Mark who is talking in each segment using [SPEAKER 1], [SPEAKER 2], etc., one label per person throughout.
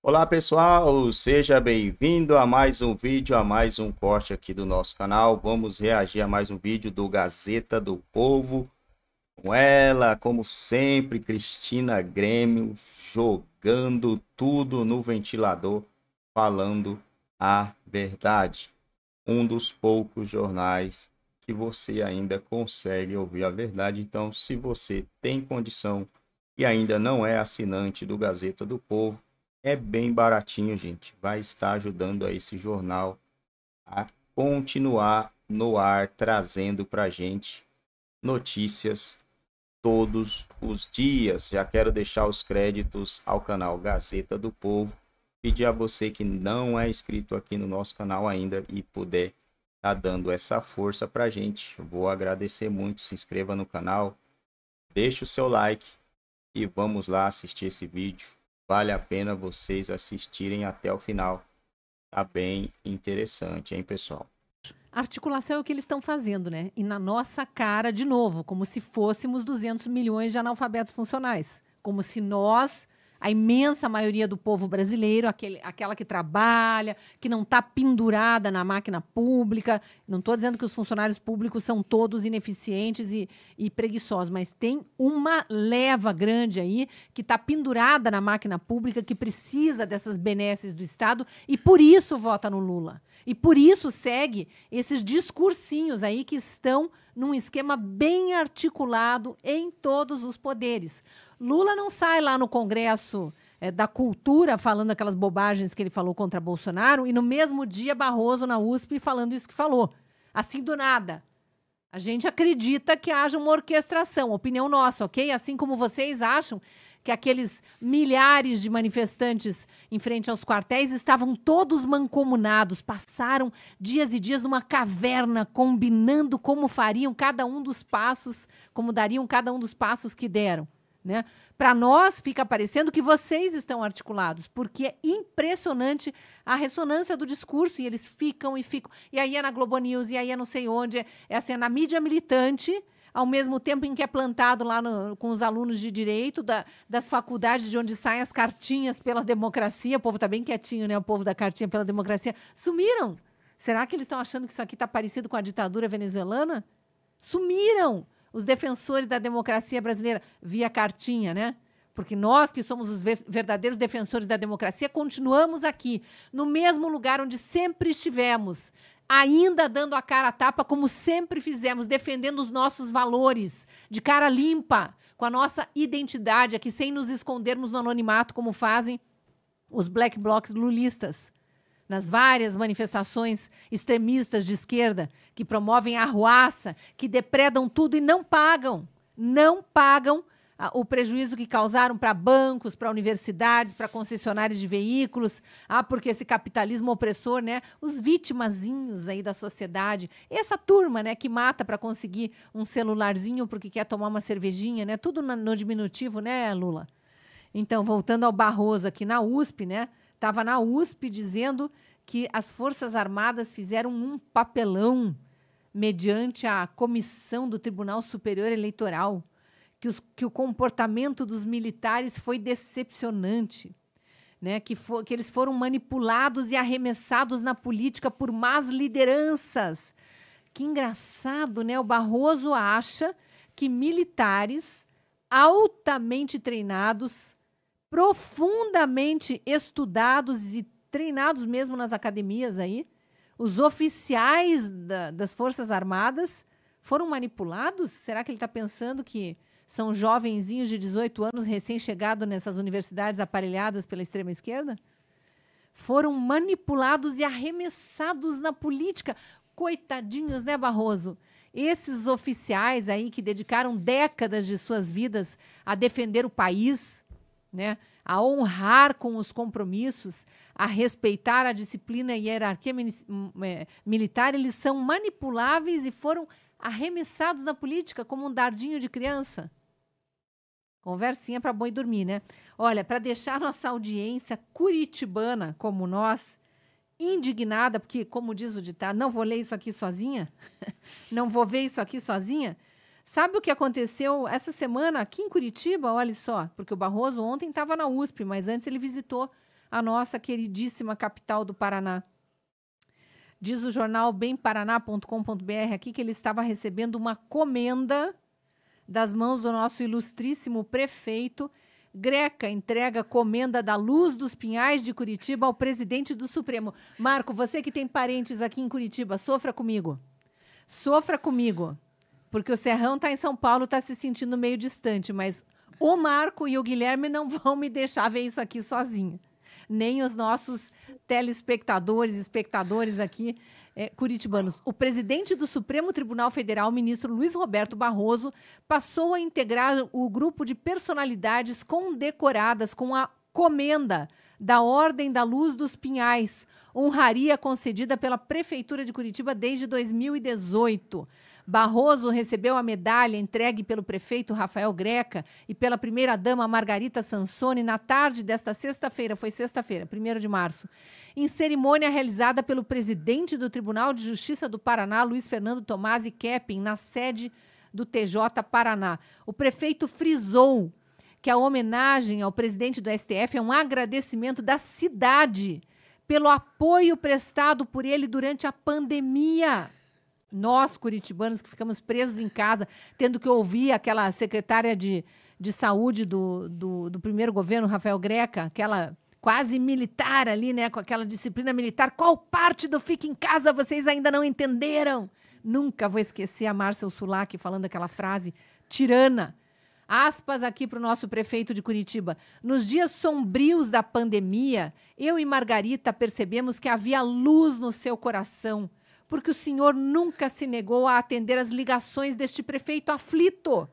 [SPEAKER 1] Olá pessoal, seja bem-vindo a mais um vídeo, a mais um corte aqui do nosso canal. Vamos reagir a mais um vídeo do Gazeta do Povo. Com ela, como sempre, Cristina Grêmio jogando tudo no ventilador, falando a verdade. Um dos poucos jornais que você ainda consegue ouvir a verdade. Então, se você tem condição e ainda não é assinante do Gazeta do Povo, é bem baratinho, gente. Vai estar ajudando a esse jornal a continuar no ar, trazendo para gente notícias todos os dias. Já quero deixar os créditos ao canal Gazeta do Povo. Pedir a você que não é inscrito aqui no nosso canal ainda e puder tá dando essa força para gente. Vou agradecer muito. Se inscreva no canal, deixe o seu like e vamos lá assistir esse vídeo vale a pena vocês assistirem até o final. Tá bem interessante, hein, pessoal?
[SPEAKER 2] Articulação é o que eles estão fazendo, né? E na nossa cara de novo, como se fôssemos 200 milhões de analfabetos funcionais, como se nós a imensa maioria do povo brasileiro, aquele, aquela que trabalha, que não está pendurada na máquina pública. Não estou dizendo que os funcionários públicos são todos ineficientes e, e preguiçosos, mas tem uma leva grande aí que está pendurada na máquina pública, que precisa dessas benesses do Estado e por isso vota no Lula. E por isso segue esses discursinhos aí que estão num esquema bem articulado em todos os poderes. Lula não sai lá no Congresso é, da cultura falando aquelas bobagens que ele falou contra Bolsonaro e no mesmo dia Barroso na USP falando isso que falou. Assim do nada. A gente acredita que haja uma orquestração, opinião nossa, ok? Assim como vocês acham que aqueles milhares de manifestantes em frente aos quartéis estavam todos mancomunados, passaram dias e dias numa caverna, combinando como fariam cada um dos passos, como dariam cada um dos passos que deram. Né? Para nós fica parecendo que vocês estão articulados, porque é impressionante a ressonância do discurso e eles ficam e ficam. E aí é na Globo News, e aí é não sei onde, é, é assim, é na mídia militante ao mesmo tempo em que é plantado lá no, com os alunos de direito da, das faculdades de onde saem as cartinhas pela democracia. O povo está bem quietinho, né? O povo da cartinha pela democracia. Sumiram. Será que eles estão achando que isso aqui está parecido com a ditadura venezuelana? Sumiram os defensores da democracia brasileira via cartinha, né? porque nós que somos os verdadeiros defensores da democracia continuamos aqui, no mesmo lugar onde sempre estivemos, ainda dando a cara a tapa como sempre fizemos, defendendo os nossos valores, de cara limpa, com a nossa identidade aqui, sem nos escondermos no anonimato como fazem os black blocs lulistas nas várias manifestações extremistas de esquerda que promovem a arruaça, que depredam tudo e não pagam, não pagam o prejuízo que causaram para bancos, para universidades, para concessionárias de veículos, ah, porque esse capitalismo opressor, né? Os vitimazinhos aí da sociedade, essa turma, né, que mata para conseguir um celularzinho porque quer tomar uma cervejinha, né? Tudo no diminutivo, né, Lula? Então, voltando ao Barroso aqui na USP, né? Tava na USP dizendo que as Forças Armadas fizeram um papelão mediante a comissão do Tribunal Superior Eleitoral que, os, que o comportamento dos militares foi decepcionante. Né, que, que eles foram manipulados e arremessados na política por más lideranças. Que engraçado, né? O Barroso acha que militares altamente treinados, profundamente estudados e treinados mesmo nas academias aí, os oficiais da, das Forças Armadas foram manipulados? Será que ele está pensando que são jovenzinhos de 18 anos recém-chegados nessas universidades aparelhadas pela extrema esquerda? Foram manipulados e arremessados na política. Coitadinhos, né, Barroso? Esses oficiais aí que dedicaram décadas de suas vidas a defender o país, né? a honrar com os compromissos, a respeitar a disciplina e hierarquia hum, é, militar, eles são manipuláveis e foram arremessados na política como um dardinho de criança. Conversinha para boi dormir, né? Olha, para deixar nossa audiência curitibana como nós indignada, porque como diz o ditado, não vou ler isso aqui sozinha, não vou ver isso aqui sozinha. Sabe o que aconteceu essa semana aqui em Curitiba? Olha só, porque o Barroso ontem estava na USP, mas antes ele visitou a nossa queridíssima capital do Paraná. Diz o jornal bemparaná.com.br aqui que ele estava recebendo uma comenda das mãos do nosso ilustríssimo prefeito. Greca entrega comenda da Luz dos Pinhais de Curitiba ao presidente do Supremo. Marco, você que tem parentes aqui em Curitiba, sofra comigo. Sofra comigo. Porque o Serrão está em São Paulo, está se sentindo meio distante, mas o Marco e o Guilherme não vão me deixar ver isso aqui sozinha. Nem os nossos telespectadores, espectadores aqui é, curitibanos. O presidente do Supremo Tribunal Federal, ministro Luiz Roberto Barroso, passou a integrar o grupo de personalidades condecoradas com a comenda da Ordem da Luz dos Pinhais, honraria concedida pela Prefeitura de Curitiba desde 2018. Barroso recebeu a medalha entregue pelo prefeito Rafael Greca e pela primeira-dama Margarita Sansone na tarde desta sexta-feira, foi sexta-feira, 1 de março, em cerimônia realizada pelo presidente do Tribunal de Justiça do Paraná, Luiz Fernando Tomasi Kepin, na sede do TJ Paraná. O prefeito frisou que a homenagem ao presidente do STF é um agradecimento da cidade pelo apoio prestado por ele durante a pandemia nós curitibanos que ficamos presos em casa, tendo que ouvir aquela secretária de, de saúde do, do, do primeiro governo, Rafael Greca, aquela quase militar ali, né, com aquela disciplina militar. Qual parte do fique em casa vocês ainda não entenderam? Nunca vou esquecer a Márcia Sulak falando aquela frase tirana. Aspas aqui para o nosso prefeito de Curitiba. Nos dias sombrios da pandemia, eu e Margarita percebemos que havia luz no seu coração porque o senhor nunca se negou a atender as ligações deste prefeito aflito,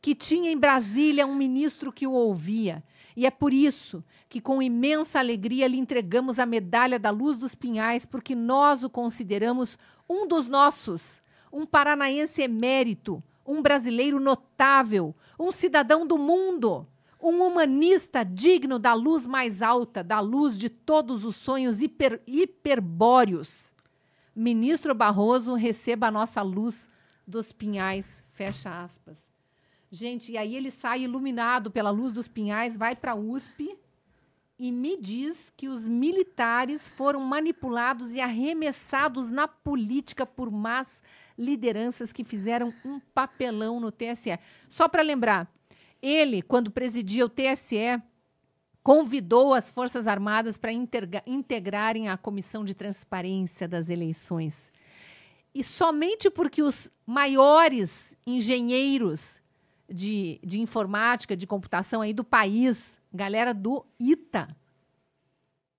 [SPEAKER 2] que tinha em Brasília um ministro que o ouvia. E é por isso que, com imensa alegria, lhe entregamos a medalha da Luz dos Pinhais, porque nós o consideramos um dos nossos, um paranaense emérito, um brasileiro notável, um cidadão do mundo, um humanista digno da luz mais alta, da luz de todos os sonhos hiper, hiperbóreos Ministro Barroso, receba a nossa luz dos pinhais. Fecha aspas. Gente, e aí ele sai iluminado pela luz dos pinhais, vai para a USP e me diz que os militares foram manipulados e arremessados na política por más lideranças que fizeram um papelão no TSE. Só para lembrar, ele, quando presidia o TSE, convidou as Forças Armadas para integrarem a Comissão de Transparência das Eleições. E somente porque os maiores engenheiros de, de informática, de computação aí do país, galera do ITA,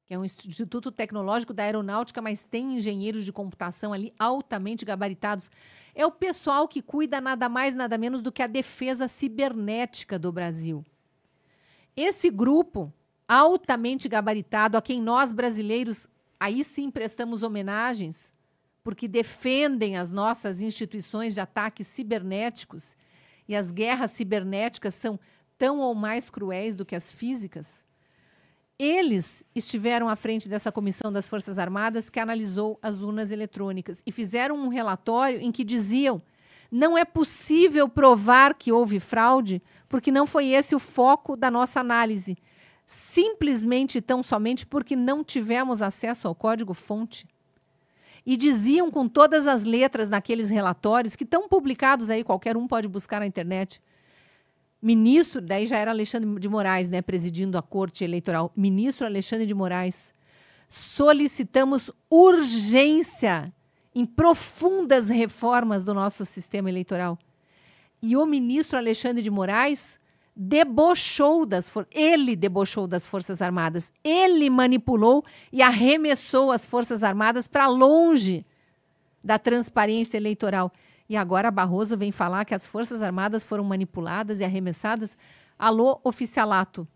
[SPEAKER 2] que é um Instituto Tecnológico da Aeronáutica, mas tem engenheiros de computação ali altamente gabaritados. É o pessoal que cuida nada mais, nada menos do que a defesa cibernética do Brasil. Esse grupo altamente gabaritado, a quem nós brasileiros aí sim prestamos homenagens, porque defendem as nossas instituições de ataques cibernéticos e as guerras cibernéticas são tão ou mais cruéis do que as físicas. Eles estiveram à frente dessa comissão das Forças Armadas que analisou as urnas eletrônicas e fizeram um relatório em que diziam: não é possível provar que houve fraude, porque não foi esse o foco da nossa análise simplesmente tão somente porque não tivemos acesso ao código-fonte. E diziam com todas as letras naqueles relatórios, que estão publicados aí, qualquer um pode buscar na internet. Ministro, daí já era Alexandre de Moraes, né, presidindo a Corte Eleitoral. Ministro Alexandre de Moraes, solicitamos urgência em profundas reformas do nosso sistema eleitoral. E o ministro Alexandre de Moraes debochou das ele debochou das Forças Armadas, ele manipulou e arremessou as Forças Armadas para longe da transparência eleitoral. E agora Barroso vem falar que as Forças Armadas foram manipuladas e arremessadas. Alô, oficialato.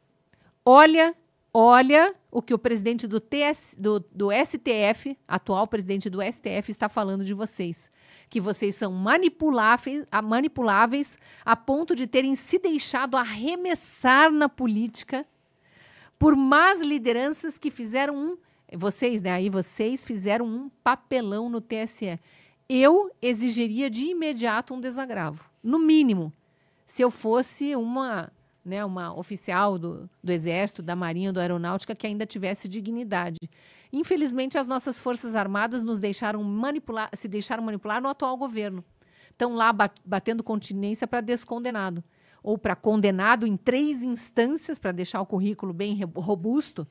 [SPEAKER 2] Olha, olha o que o presidente do, TS, do, do STF, atual presidente do STF, está falando de vocês que vocês são manipuláveis, manipuláveis a ponto de terem se deixado arremessar na política por más lideranças que fizeram um. Vocês, né? Aí vocês fizeram um papelão no TSE. Eu exigiria de imediato um desagravo. No mínimo, se eu fosse uma né, uma oficial do, do Exército, da Marinha, do Aeronáutica que ainda tivesse dignidade. Infelizmente, as nossas Forças Armadas nos deixaram manipular, se deixaram manipular no atual governo. Estão lá batendo continência para descondenado ou para condenado em três instâncias, para deixar o currículo bem robusto,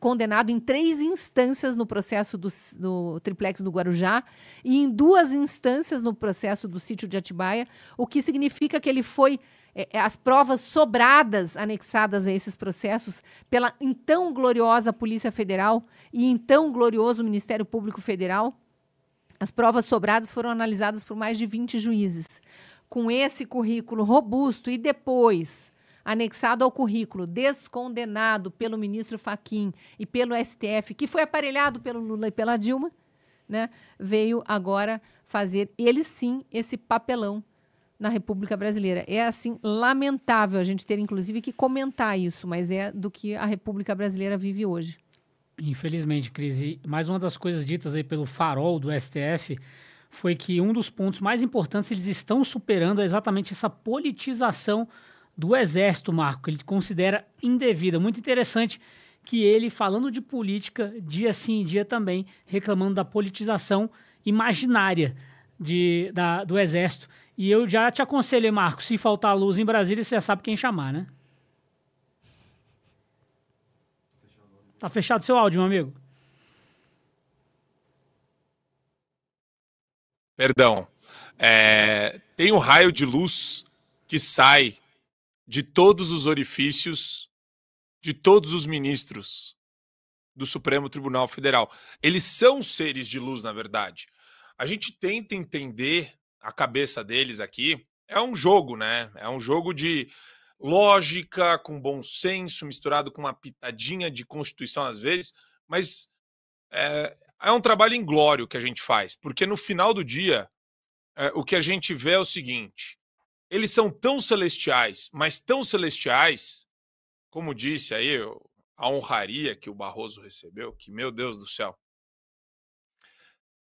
[SPEAKER 2] condenado em três instâncias no processo do, do, triplex do Guarujá e em duas instâncias no processo do sítio de Atibaia, o que significa que ele foi é, é, as provas sobradas anexadas a esses processos pela então gloriosa Polícia Federal e então glorioso Ministério Público Federal. As provas sobradas foram analisadas por mais de 20 juízes. Com esse currículo robusto e depois anexado ao currículo descondenado pelo ministro Faquim e pelo STF, que foi aparelhado pelo Lula e pela Dilma, né, veio agora fazer ele sim esse papelão na República Brasileira. É assim lamentável a gente ter inclusive que comentar isso, mas é do que a República Brasileira vive hoje. Infelizmente, Cris, e mais uma das coisas ditas aí pelo farol do STF foi que um dos pontos mais importantes eles estão superando é exatamente essa politização do Exército, Marco, que ele considera indevida. Muito interessante que ele, falando de política, dia sim dia também, reclamando da politização imaginária de, da, do Exército. E eu já te aconselhei, Marcos se faltar luz em Brasília, você já sabe quem chamar, né? Tá fechado seu áudio, meu amigo.
[SPEAKER 3] Perdão. É, tem um raio de luz que sai de todos os orifícios de todos os ministros do Supremo Tribunal Federal. Eles são seres de luz, na verdade. A gente tenta entender a cabeça deles aqui. É um jogo, né? É um jogo de lógica, com bom senso, misturado com uma pitadinha de constituição às vezes, mas é, é um trabalho inglório que a gente faz, porque no final do dia, é, o que a gente vê é o seguinte: eles são tão celestiais, mas tão celestiais, como disse aí a honraria que o Barroso recebeu, que meu Deus do céu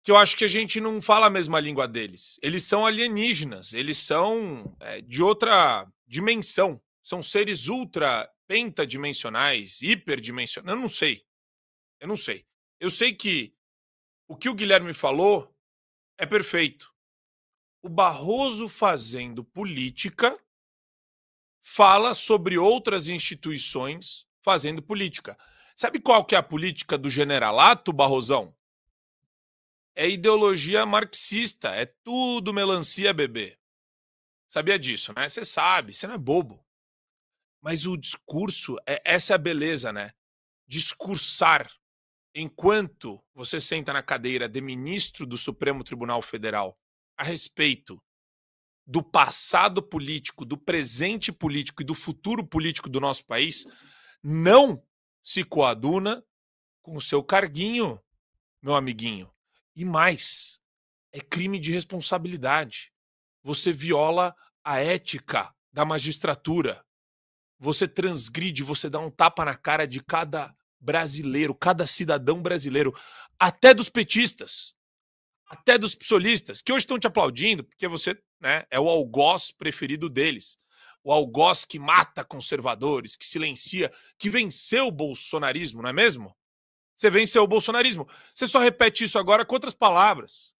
[SPEAKER 3] que eu acho que a gente não fala a mesma língua deles. Eles são alienígenas, eles são é, de outra dimensão, são seres ultra pentadimensionais, hiperdimensionais, eu não sei. Eu não sei. Eu sei que o que o Guilherme falou é perfeito. O Barroso fazendo política fala sobre outras instituições fazendo política. Sabe qual que é a política do generalato, Barrosão? é ideologia marxista, é tudo melancia, bebê. Sabia disso, né? Você sabe, você não é bobo. Mas o discurso, é essa é a beleza, né? Discursar enquanto você senta na cadeira de ministro do Supremo Tribunal Federal a respeito do passado político, do presente político e do futuro político do nosso país, não se coaduna com o seu carguinho, meu amiguinho. E mais, é crime de responsabilidade. Você viola a ética da magistratura. Você transgride, você dá um tapa na cara de cada brasileiro, cada cidadão brasileiro, até dos petistas, até dos psolistas, que hoje estão te aplaudindo porque você né, é o algoz preferido deles. O algoz que mata conservadores, que silencia, que venceu o bolsonarismo, não é mesmo? Você venceu o bolsonarismo. Você só repete isso agora com outras palavras.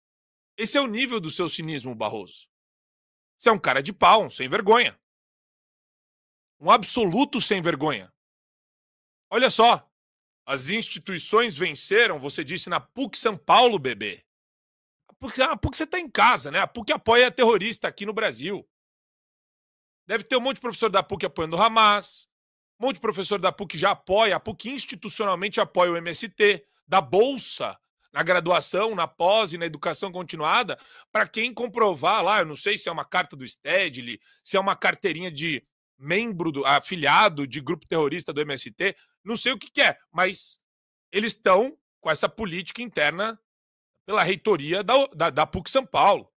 [SPEAKER 3] Esse é o nível do seu cinismo, Barroso. Você é um cara de pau, um sem vergonha. Um absoluto sem vergonha. Olha só. As instituições venceram, você disse, na PUC São Paulo, bebê. A PUC, ah, a PUC você está em casa, né? A PUC apoia terrorista aqui no Brasil. Deve ter um monte de professor da PUC apoiando o Hamas, um monte de professor da PUC já apoia, a PUC institucionalmente apoia o MST, da bolsa na graduação, na pós e na educação continuada, para quem comprovar lá, eu não sei se é uma carta do STEDLI, se é uma carteirinha de membro, do, afiliado de grupo terrorista do MST, não sei o que, que é, mas eles estão com essa política interna pela reitoria da, da, da PUC São Paulo.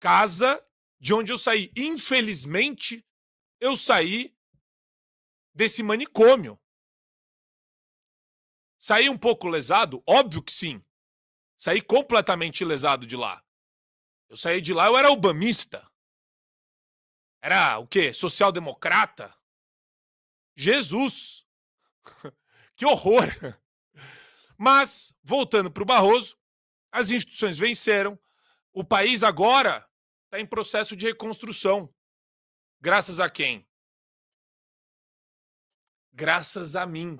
[SPEAKER 3] Casa de onde eu saí. Infelizmente, eu saí desse manicômio. Saí um pouco lesado? Óbvio que sim. Saí completamente lesado de lá. Eu saí de lá, eu era obamista. Era o quê? Social-democrata? Jesus! que horror! Mas, voltando para o Barroso, as instituições venceram. O país agora está em processo de reconstrução. Graças a quem? graças a mim,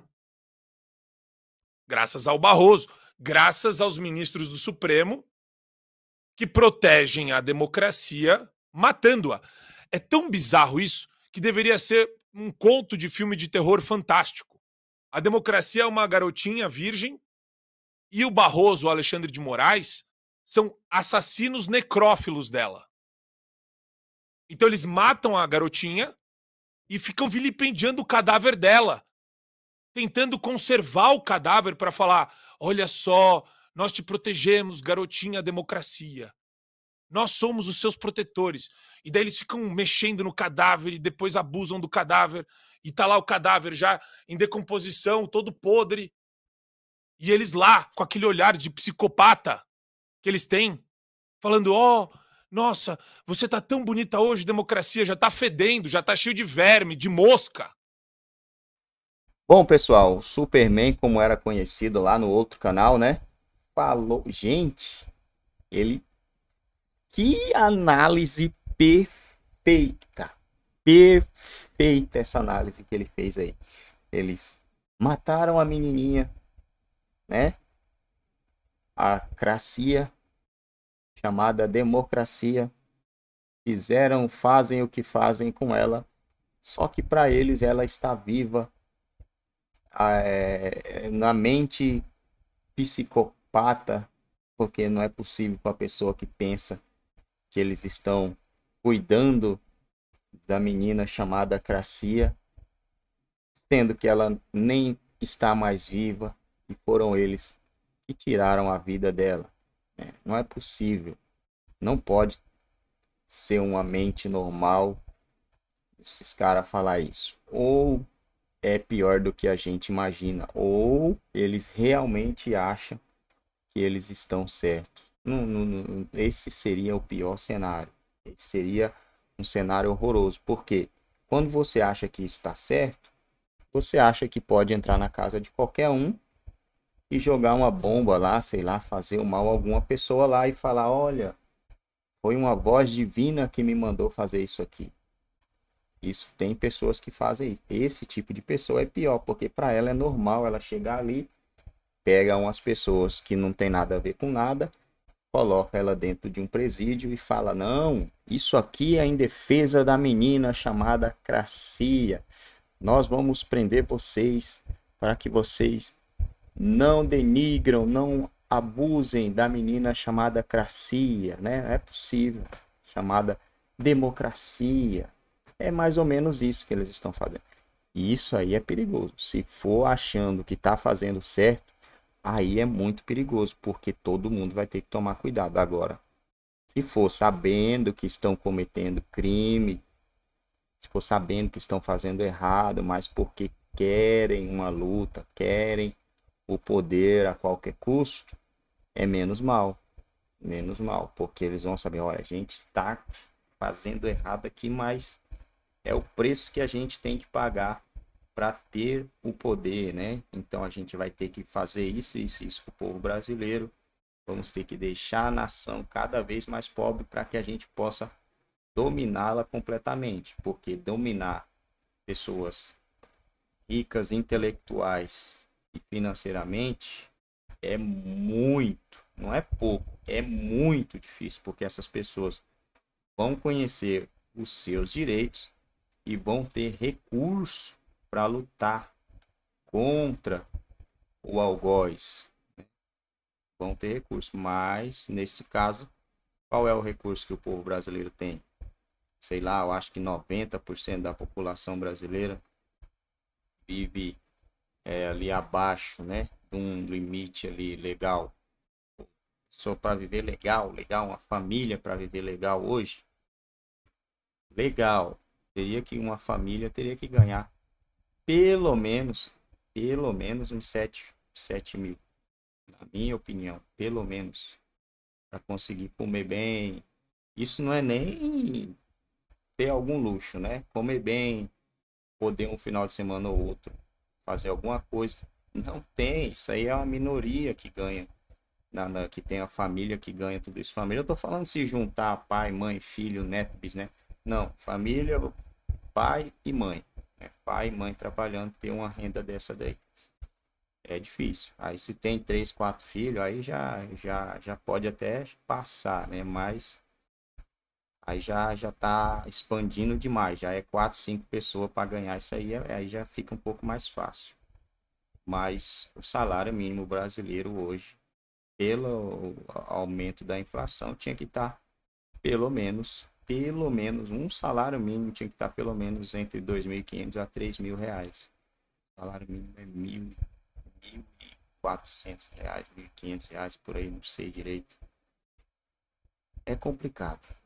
[SPEAKER 3] graças ao Barroso, graças aos ministros do Supremo que protegem a democracia matando-a. É tão bizarro isso que deveria ser um conto de filme de terror fantástico. A democracia é uma garotinha virgem e o Barroso, o Alexandre de Moraes, são assassinos necrófilos dela. Então eles matam a garotinha e ficam vilipendiando o cadáver dela, tentando conservar o cadáver para falar: olha só, nós te protegemos, garotinha democracia. Nós somos os seus protetores. E daí eles ficam mexendo no cadáver e depois abusam do cadáver. E tá lá o cadáver já em decomposição, todo podre. E eles lá, com aquele olhar de psicopata que eles têm, falando: ó, oh, nossa, você tá tão bonita hoje, democracia, já tá fedendo, já tá cheio de verme, de mosca.
[SPEAKER 1] Bom, pessoal, Superman, como era conhecido lá no outro canal, né? Falou. Gente, ele. Que análise perfeita! Perfeita essa análise que ele fez aí. Eles mataram a menininha, né? A Cracia chamada democracia. Fizeram, fazem o que fazem com ela, só que para eles ela está viva ah, é, na mente psicopata, porque não é possível para a pessoa que pensa que eles estão cuidando da menina chamada Cracia, sendo que ela nem está mais viva e foram eles que tiraram a vida dela. É, não é possível. Não pode ser uma mente normal esses caras falar isso. Ou é pior do que a gente imagina, ou eles realmente acham que eles estão certos. Não, não, não, esse seria o pior cenário. Esse seria um cenário horroroso, porque quando você acha que está certo, você acha que pode entrar na casa de qualquer um e jogar uma bomba lá, sei lá, fazer o mal a alguma pessoa lá e falar: olha, foi uma voz divina que me mandou fazer isso aqui. Isso tem pessoas que fazem isso. Esse tipo de pessoa é pior, porque para ela é normal ela chegar ali, pega umas pessoas que não tem nada a ver com nada, coloca ela dentro de um presídio e fala: "Não, isso aqui é em defesa da menina chamada Cracia. Nós vamos prender vocês para que vocês não denigram, não abusem da menina chamada cracia, né? É possível, chamada democracia. É mais ou menos isso que eles estão fazendo. E isso aí é perigoso. Se for achando que está fazendo certo, aí é muito perigoso, porque todo mundo vai ter que tomar cuidado agora. Se for sabendo que estão cometendo crime, se for sabendo que estão fazendo errado, mas porque querem uma luta, querem o poder a qualquer custo, é menos mal. Menos mal, porque eles vão saber, olha, a gente está fazendo errado aqui, mas é o preço que a gente tem que pagar para ter o poder, né? Então a gente vai ter que fazer isso, isso, isso com o povo brasileiro. Vamos ter que deixar a nação cada vez mais pobre para que a gente possa dominá-la completamente, porque dominar pessoas ricas, intelectuais, e financeiramente é muito, não é pouco, é muito difícil, porque essas pessoas vão conhecer os seus direitos e vão ter recurso para lutar contra o algoz. Né? Vão ter recurso, mas nesse caso, qual é o recurso que o povo brasileiro tem? Sei lá, eu acho que 90% da população brasileira vive é, ali abaixo, né? Um limite ali legal. Só para viver legal, legal, uma família para viver legal hoje. Legal. Teria que uma família teria que ganhar pelo menos, pelo menos uns 7, 7 mil. Na minha opinião, pelo menos. Para conseguir comer bem. Isso não é nem ter algum luxo, né? Comer bem, poder um final de semana ou outro fazer alguma coisa. Não tem, isso aí é uma minoria que ganha, na, na que tem a família que ganha tudo isso. Família, eu tô falando se juntar pai, mãe, filho, neto, bisneto. Né? Não, família, pai e mãe. Né? Pai e mãe trabalhando, ter uma renda dessa daí. É difícil. Aí se tem três, quatro filhos, aí já, já, já pode até passar, né? Mas aí já já tá expandindo demais, já é 4, 5 pessoas para ganhar isso aí, é, aí já fica um pouco mais fácil. Mas o salário mínimo brasileiro hoje, pelo aumento da inflação, tinha que estar tá pelo menos, pelo menos um salário mínimo tinha que estar tá pelo menos entre 2.500 a 3.000 reais. O salário mínimo é 1.000, 1.400 reais, 1.500 reais por aí, não sei direito. É complicado